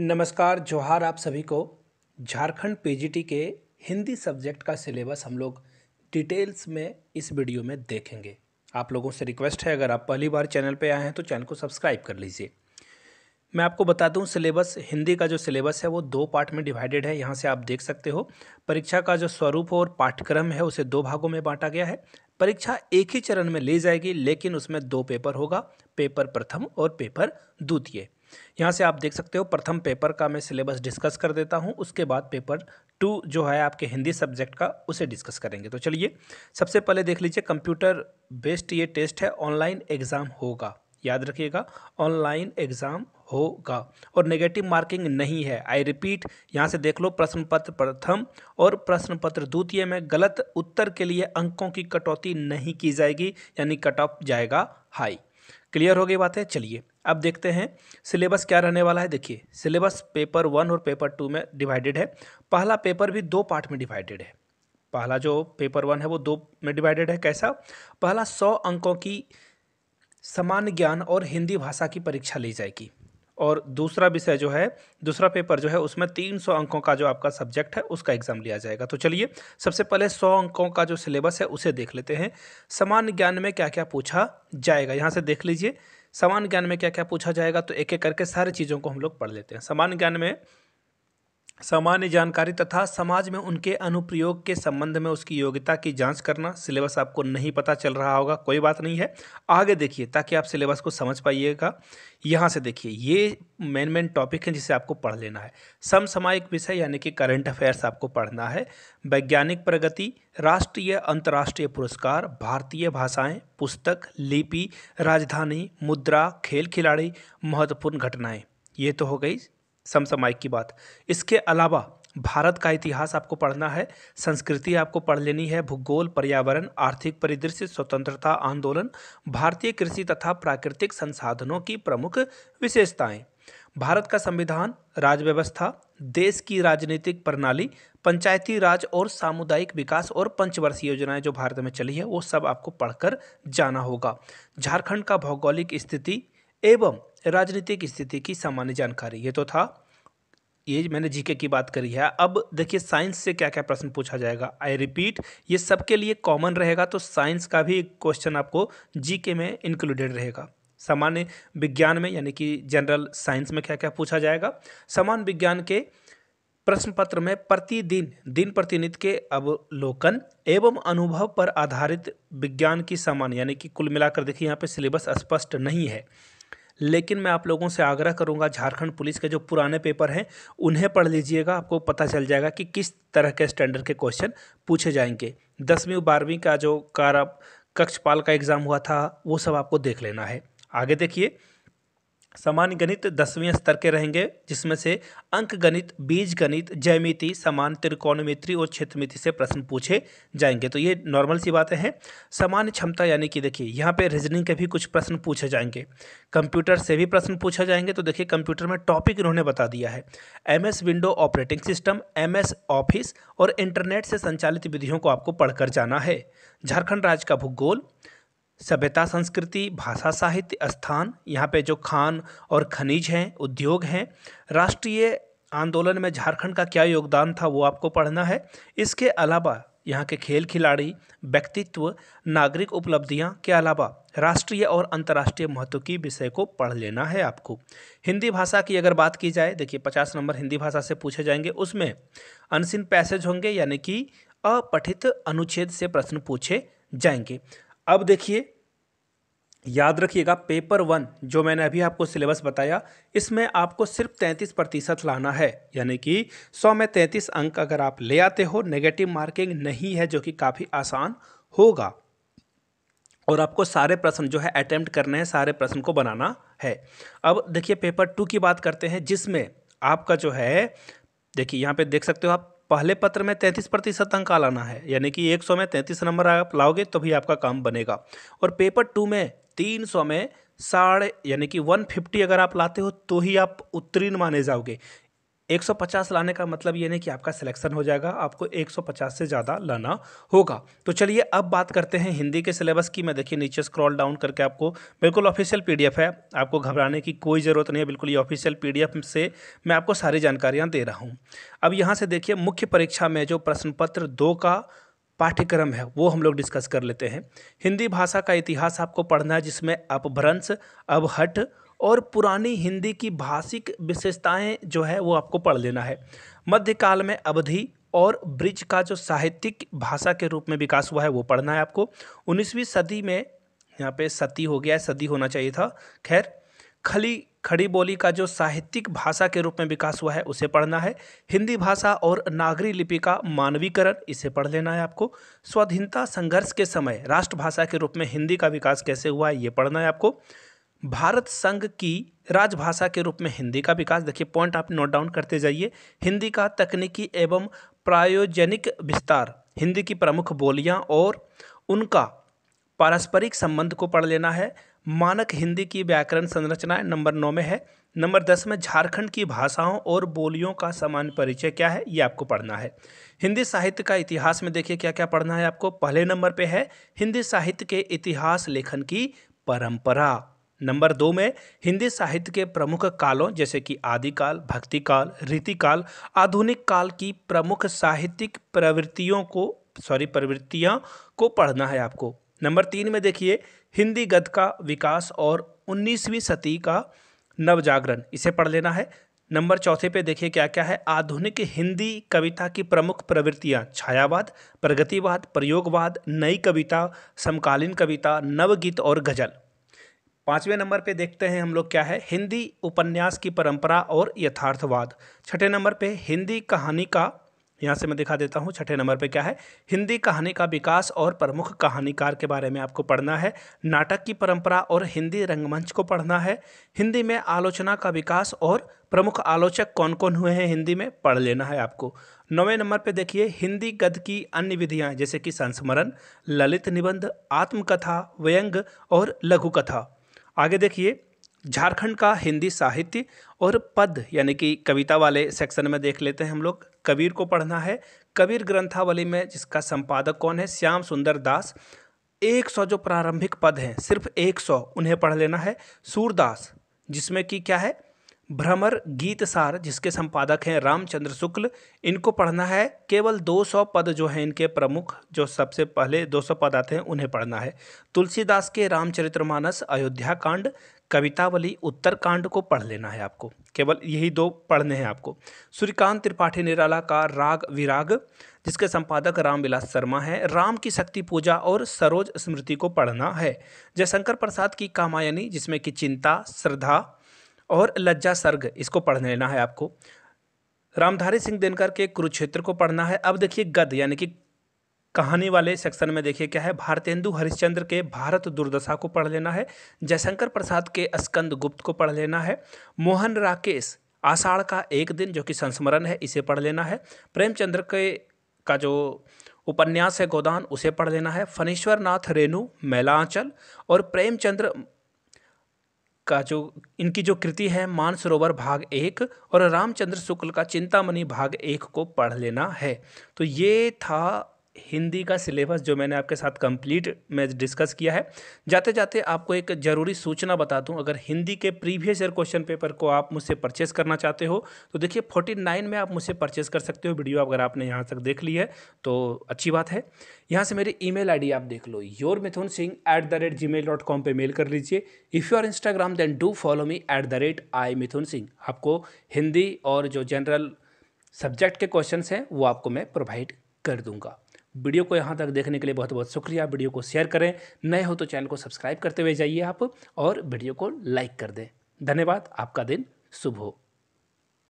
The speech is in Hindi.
नमस्कार जोहार आप सभी को झारखंड पीजीटी के हिंदी सब्जेक्ट का सिलेबस हम लोग डिटेल्स में इस वीडियो में देखेंगे आप लोगों से रिक्वेस्ट है अगर आप पहली बार चैनल पे आए हैं तो चैनल को सब्सक्राइब कर लीजिए मैं आपको बता दूं सिलेबस हिंदी का जो सिलेबस है वो दो पार्ट में डिवाइडेड है यहाँ से आप देख सकते हो परीक्षा का जो स्वरूप और पाठ्यक्रम है उसे दो भागों में बांटा गया है परीक्षा एक ही चरण में ली जाएगी लेकिन उसमें दो पेपर होगा पेपर प्रथम और पेपर द्वितीय यहाँ से आप देख सकते हो प्रथम पेपर का मैं सिलेबस डिस्कस कर देता हूँ उसके बाद पेपर टू जो है आपके हिंदी सब्जेक्ट का उसे डिस्कस करेंगे तो चलिए सबसे पहले देख लीजिए कंप्यूटर बेस्ड ये टेस्ट है ऑनलाइन एग्ज़ाम होगा याद रखिएगा ऑनलाइन एग्ज़ाम होगा और नेगेटिव मार्किंग नहीं है आई रिपीट यहाँ से देख लो प्रश्न पत्र प्रथम और प्रश्न पत्र द्वितीय में गलत उत्तर के लिए अंकों की कटौती नहीं की जाएगी यानी कट ऑफ जाएगा हाई क्लियर हो गई बात है चलिए अब देखते हैं सिलेबस क्या रहने वाला है देखिए सिलेबस पेपर वन और पेपर टू में डिवाइडेड है पहला पेपर भी दो पार्ट में डिवाइडेड है पहला जो पेपर वन है वो दो में डिवाइडेड है कैसा पहला सौ अंकों की सामान्य ज्ञान और हिंदी भाषा की परीक्षा ली जाएगी और दूसरा विषय जो है दूसरा पेपर जो है उसमें तीन सौ अंकों का जो आपका सब्जेक्ट है उसका एग्ज़ाम लिया जाएगा तो चलिए सबसे पहले सौ अंकों का जो सिलेबस है उसे देख लेते हैं सामान्य ज्ञान में क्या क्या पूछा जाएगा यहाँ से देख लीजिए सामान्य ज्ञान में क्या क्या पूछा जाएगा तो एक एक करके सारी चीज़ों को हम लोग पढ़ लेते हैं सामान्य ज्ञान में सामान्य जानकारी तथा समाज में उनके अनुप्रयोग के संबंध में उसकी योग्यता की जांच करना सिलेबस आपको नहीं पता चल रहा होगा कोई बात नहीं है आगे देखिए ताकि आप सिलेबस को समझ पाइएगा यहाँ से देखिए ये मेन मेन टॉपिक हैं जिसे आपको पढ़ लेना है समसामायिक विषय यानी कि करंट अफेयर्स आपको पढ़ना है वैज्ञानिक प्रगति राष्ट्रीय अंतर्राष्ट्रीय पुरस्कार भारतीय भाषाएं पुस्तक लिपि राजधानी मुद्रा खेल खिलाड़ी महत्वपूर्ण घटनाएं ये तो हो गई समसामायिक की बात इसके अलावा भारत का इतिहास आपको पढ़ना है संस्कृति आपको पढ़ लेनी है भूगोल पर्यावरण आर्थिक परिदृश्य स्वतंत्रता आंदोलन भारतीय कृषि तथा प्राकृतिक संसाधनों की प्रमुख विशेषताएं भारत का संविधान राजव्यवस्था व्यवस्था देश की राजनीतिक प्रणाली पंचायती राज और सामुदायिक विकास और पंचवर्षीय योजनाएं जो भारत में चली है वो सब आपको पढ़कर जाना होगा झारखंड का भौगोलिक स्थिति एवं राजनीतिक स्थिति की सामान्य जानकारी ये तो था ये मैंने जीके की बात करी है अब देखिए साइंस से क्या क्या प्रश्न पूछा जाएगा आई रिपीट ये सबके लिए कॉमन रहेगा तो साइंस का भी क्वेश्चन आपको जीके में इंक्लूडेड रहेगा सामान्य विज्ञान में यानी कि जनरल साइंस में क्या क्या पूछा जाएगा सामान्य विज्ञान के प्रश्न पत्र में प्रतिदिन दिन प्रतिनिधि के अवलोकन एवं अनुभव पर आधारित विज्ञान की सामान्य यानी कि कुल मिलाकर देखिए यहाँ पे सिलेबस स्पष्ट नहीं है लेकिन मैं आप लोगों से आग्रह करूँगा झारखंड पुलिस के जो पुराने पेपर हैं उन्हें पढ़ लीजिएगा आपको पता चल जाएगा कि किस तरह के स्टैंडर्ड के क्वेश्चन पूछे जाएंगे दसवीं और बारहवीं का जो कार कक्षपाल का एग्ज़ाम हुआ था वो सब आपको देख लेना है आगे देखिए सामान्य गणित दसवें स्तर के रहेंगे जिसमें से अंक गणित बीज गणित जयमिति समान त्रिकोणमिति और क्षेत्रमिति से प्रश्न पूछे जाएंगे तो ये नॉर्मल सी बातें हैं सामान्य क्षमता यानी कि देखिए यहाँ पे रीजनिंग के भी कुछ प्रश्न पूछे जाएंगे कंप्यूटर से भी प्रश्न पूछे जाएंगे तो देखिए कंप्यूटर में टॉपिक इन्होंने बता दिया है M window operating system M office और इंटरनेट से संचालित विधियों को आपको पढ़कर जाना है झारखंड राज्य का भूगोल सभ्यता संस्कृति भाषा साहित्य स्थान यहाँ पे जो खान और खनिज हैं उद्योग हैं राष्ट्रीय आंदोलन में झारखंड का क्या योगदान था वो आपको पढ़ना है इसके अलावा यहाँ के खेल खिलाड़ी व्यक्तित्व नागरिक उपलब्धियाँ के अलावा राष्ट्रीय और अंतर्राष्ट्रीय महत्व की विषय को पढ़ लेना है आपको हिंदी भाषा की अगर बात की जाए देखिए पचास नंबर हिंदी भाषा से पूछे जाएंगे उसमें अनसिन पैसेज होंगे यानी कि अपठित अनुच्छेद से प्रश्न पूछे जाएंगे अब देखिए याद रखिएगा पेपर वन जो मैंने अभी आपको सिलेबस बताया इसमें आपको सिर्फ तैंतीस प्रतिशत लाना है यानी कि सौ में तैंतीस अंक अगर आप ले आते हो नेगेटिव मार्किंग नहीं है जो कि काफ़ी आसान होगा और आपको सारे प्रश्न जो है अटैम्प्ट करने हैं सारे प्रश्न को बनाना है अब देखिए पेपर टू की बात करते हैं जिसमें आपका जो है देखिए यहाँ पे देख सकते हो आप पहले पत्र में तैंतीस प्रतिशत अंक लाना है यानी कि एक सौ में तैंतीस नंबर आप लाओगे तो भी आपका काम बनेगा और पेपर टू में तीन सौ में साढ़े यानी कि वन फिफ्टी अगर आप लाते हो तो ही आप उत्तीर्ण माने जाओगे 150 लाने का मतलब ये नहीं कि आपका सिलेक्शन हो जाएगा आपको 150 से ज़्यादा लाना होगा तो चलिए अब बात करते हैं हिंदी के सिलेबस की मैं देखिए नीचे स्क्रॉल डाउन करके आपको बिल्कुल ऑफिशियल पीडीएफ है आपको घबराने की कोई ज़रूरत नहीं है बिल्कुल ये ऑफिशियल पीडीएफ से मैं आपको सारी जानकारियाँ दे रहा हूँ अब यहाँ से देखिए मुख्य परीक्षा में जो प्रश्न पत्र दो का पाठ्यक्रम है वो हम लोग डिस्कस कर लेते हैं हिंदी भाषा का इतिहास आपको पढ़ना है जिसमें अपभ्रंश अवहट और पुरानी हिंदी की भाषिक विशेषताएँ जो है वो आपको पढ़ लेना है मध्यकाल में अवधि और ब्रिज का जो साहित्यिक भाषा के रूप में विकास हुआ है वो पढ़ना है आपको उन्नीसवीं सदी में यहाँ पे सती हो गया है सदी होना चाहिए था खैर खली खड़ी बोली का जो साहित्यिक भाषा के रूप में विकास हुआ है उसे पढ़ना है हिंदी भाषा और नागरी लिपि का मानवीकरण इसे पढ़ लेना है आपको स्वाधीनता संघर्ष के समय राष्ट्रभाषा के रूप में हिंदी का विकास कैसे हुआ है ये पढ़ना है आपको भारत संघ की राजभाषा के रूप में हिंदी का विकास देखिए पॉइंट आप नोट डाउन करते जाइए हिंदी का तकनीकी एवं प्रायोजनिक विस्तार हिंदी की प्रमुख बोलियां और उनका पारस्परिक संबंध को पढ़ लेना है मानक हिंदी की व्याकरण संरचना नंबर नौ में है नंबर दस में झारखंड की भाषाओं और बोलियों का समान परिचय क्या है ये आपको पढ़ना है हिंदी साहित्य का इतिहास में देखिए क्या क्या पढ़ना है आपको पहले नंबर पे है हिंदी साहित्य के इतिहास लेखन की परंपरा नंबर दो में हिंदी साहित्य के प्रमुख कालों जैसे कि आदिकाल भक्तिकाल रीतिकाल आधुनिक काल की प्रमुख साहित्यिक प्रवृत्तियों को सॉरी प्रवृत्तियाँ को पढ़ना है आपको नंबर तीन में देखिए हिंदी गद का विकास और 19वीं सती का नवजागरण इसे पढ़ लेना है नंबर चौथे पे देखिए क्या क्या है आधुनिक हिंदी कविता की प्रमुख प्रवृत्तियाँ छायावाद प्रगतिवाद प्रयोगवाद नई कविता समकालीन कविता नवगीत और गज़ल पाँचवें नंबर पे देखते हैं हम लोग क्या है हिंदी उपन्यास की परंपरा और यथार्थवाद छठे नंबर पे हिंदी कहानी का यहाँ से मैं दिखा देता हूँ छठे नंबर पे क्या है हिंदी कहानी का विकास और प्रमुख कहानीकार के बारे में आपको पढ़ना है नाटक की परंपरा और हिंदी रंगमंच को पढ़ना है हिंदी में आलोचना का विकास और प्रमुख आलोचक कौन कौन हुए हैं हिंदी में पढ़ लेना है आपको नौवें नंबर पे देखिए हिंदी गद की अन्य विधियाँ जैसे कि संस्मरण ललित निबंध आत्मकथा व्यंग और लघु कथा आगे देखिए झारखंड का हिंदी साहित्य और पद यानी कि कविता वाले सेक्शन में देख लेते हैं हम लोग कबीर को पढ़ना है कबीर ग्रंथावली में जिसका संपादक कौन है श्याम सुंदर दास एक सौ जो प्रारंभिक पद हैं सिर्फ एक सौ उन्हें पढ़ लेना है सूरदास जिसमें कि क्या है भ्रमर गीतसार जिसके संपादक हैं रामचंद्र शुक्ल इनको पढ़ना है केवल 200 पद जो हैं इनके प्रमुख जो सबसे पहले 200 पद आते हैं उन्हें पढ़ना है तुलसीदास के रामचरितमानस अयोध्या कांड कवितावली उत्तर कांड को पढ़ लेना है आपको केवल यही दो पढ़ने हैं आपको सूर्यकांत त्रिपाठी निराला का राग विराग जिसके संपादक रामविलास शर्मा हैं राम की शक्ति पूजा और सरोज स्मृति को पढ़ना है जयशंकर प्रसाद की कामायनी जिसमें कि चिंता श्रद्धा और लज्जा सर्ग इसको पढ़ लेना है आपको रामधारी सिंह दिनकर के कुरुक्षेत्र को पढ़ना है अब देखिए गद यानी कि कहानी वाले सेक्शन में देखिए क्या है भारतेंदु हरिश्चंद्र के भारत दुर्दशा को पढ़ लेना है जयशंकर प्रसाद के स्कंद गुप्त को पढ़ लेना है मोहन राकेश आषाढ़ का एक दिन जो कि संस्मरण है इसे पढ़ लेना है प्रेमचंद्र के का जो उपन्यास है गोदान उसे पढ़ लेना है फणीश्वर नाथ रेणु मैलांचल और प्रेमचंद्र का जो इनकी जो कृति है मानसरोवर भाग एक और रामचंद्र शुक्ल का चिंतामणि भाग एक को पढ़ लेना है तो ये था हिंदी का सिलेबस जो मैंने आपके साथ कंप्लीट में डिस्कस किया है जाते जाते आपको एक ज़रूरी सूचना बता दूं अगर हिंदी के प्रीवियस ईयर क्वेश्चन पेपर को आप मुझसे परचेस करना चाहते हो तो देखिए फोर्टी नाइन में आप मुझसे परचेस कर सकते हो वीडियो अगर आपने यहाँ तक देख ली है तो अच्छी बात है यहाँ से मेरी ई मेल आप देख लो your Mithun Singh at the rate Gmail dot com पर मेल कर लीजिए if you are Instagram then do follow me at the rate I Mithun Singh आपको हिंदी और जो जनरल सब्जेक्ट के क्वेश्चंस हैं वो आपको मैं प्रोवाइड कर दूंगा वीडियो को यहाँ तक देखने के लिए बहुत बहुत शुक्रिया वीडियो को शेयर करें नए हो तो चैनल को सब्सक्राइब करते हुए जाइए आप और वीडियो को लाइक कर दें धन्यवाद आपका दिन शुभ हो